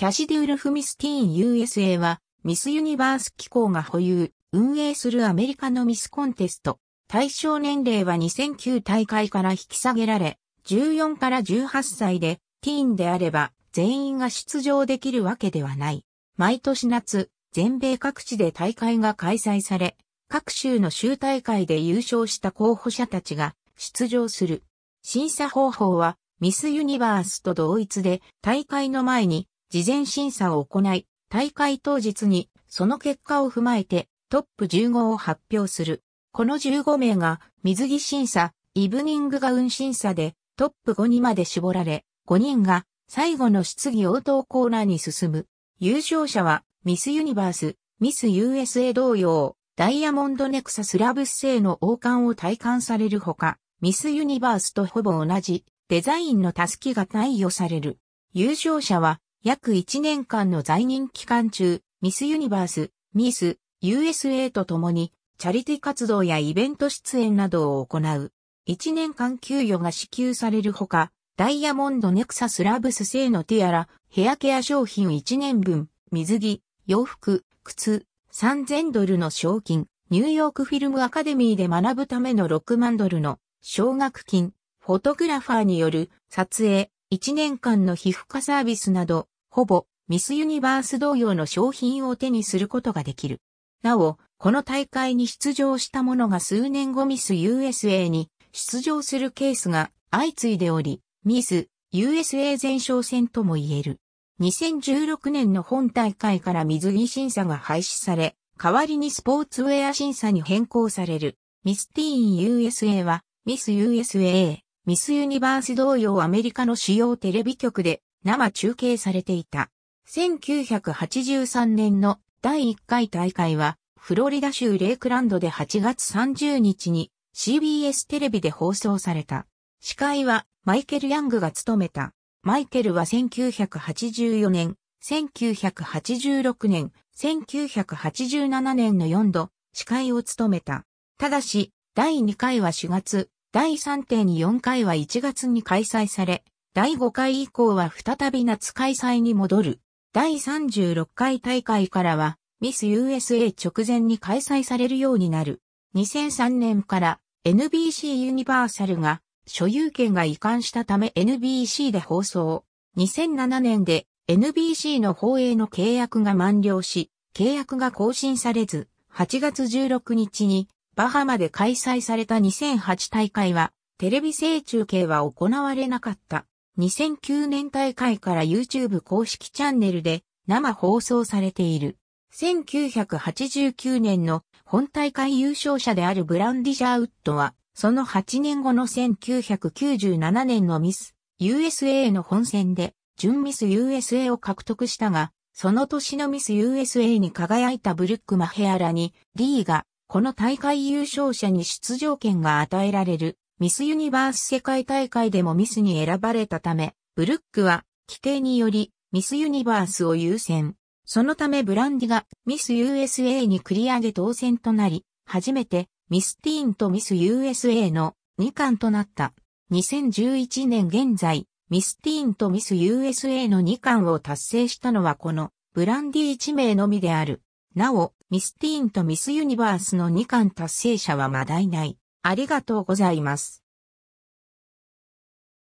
キャシディ・ウルフ・ミスティーン USA は、ミスユニバース機構が保有、運営するアメリカのミスコンテスト。対象年齢は2009大会から引き下げられ、14から18歳で、ティーンであれば、全員が出場できるわけではない。毎年夏、全米各地で大会が開催され、各州の州大会で優勝した候補者たちが出場する。審査方法は、ミスユニバースと同一で、大会の前に事前審査を行い、大会当日にその結果を踏まえてトップ15を発表する。この15名が水着審査、イブニングガウン審査でトップ5にまで絞られ、5人が最後の質疑応答コーナーに進む。優勝者はミスユニバース、ミス USA 同様、ダイヤモンドネクサスラブス製の王冠を体感されるほか、ミスユニバースとほぼ同じデザインのタスキが対応される。優勝者は約1年間の在任期間中、ミスユニバース、ミス、USA と共に、チャリティ活動やイベント出演などを行う。1年間給与が支給されるほか、ダイヤモンドネクサスラブス製のティアラ、ヘアケア商品1年分、水着、洋服、靴、3000ドルの賞金、ニューヨークフィルムアカデミーで学ぶための6万ドルの奨学金、フォトグラファーによる撮影、1年間の皮膚科サービスなど、ほぼミスユニバース同様の商品を手にすることができる。なお、この大会に出場した者が数年後ミス USA に出場するケースが相次いでおり、ミス USA 前哨戦とも言える。2016年の本大会から水着審査が廃止され、代わりにスポーツウェア審査に変更される。ミスティーン USA はミス USA ミスユニバース同様アメリカの主要テレビ局で生中継されていた。1983年の第1回大会は、フロリダ州レイクランドで8月30日に CBS テレビで放送された。司会はマイケル・ヤングが務めた。マイケルは1984年、1986年、1987年の4度、司会を務めた。ただし、第2回は4月、第3.4回は1月に開催され、第5回以降は再び夏開催に戻る。第36回大会からは、ミス USA 直前に開催されるようになる。2003年から NBC ユニバーサルが所有権が移管したため NBC で放送。2007年で NBC の放映の契約が満了し、契約が更新されず、8月16日にバハマで開催された2008大会は、テレビ制中継は行われなかった。2009年大会から YouTube 公式チャンネルで生放送されている。1989年の本大会優勝者であるブランディジャーウッドは、その8年後の1997年のミス USA の本戦で準ミス USA を獲得したが、その年のミス USA に輝いたブルック・マヘアラに、リーがこの大会優勝者に出場権が与えられるミスユニバース世界大会でもミスに選ばれたため、ブルックは規定によりミスユニバースを優先。そのためブランディがミス USA に繰り上げ当選となり、初めてミスティーンとミス USA の2冠となった。2011年現在、ミスティーンとミス USA の2冠を達成したのはこのブランディ1名のみである。なお、ミスティーンとミスユニバースの2冠達成者はまだいない。ありがとうございます。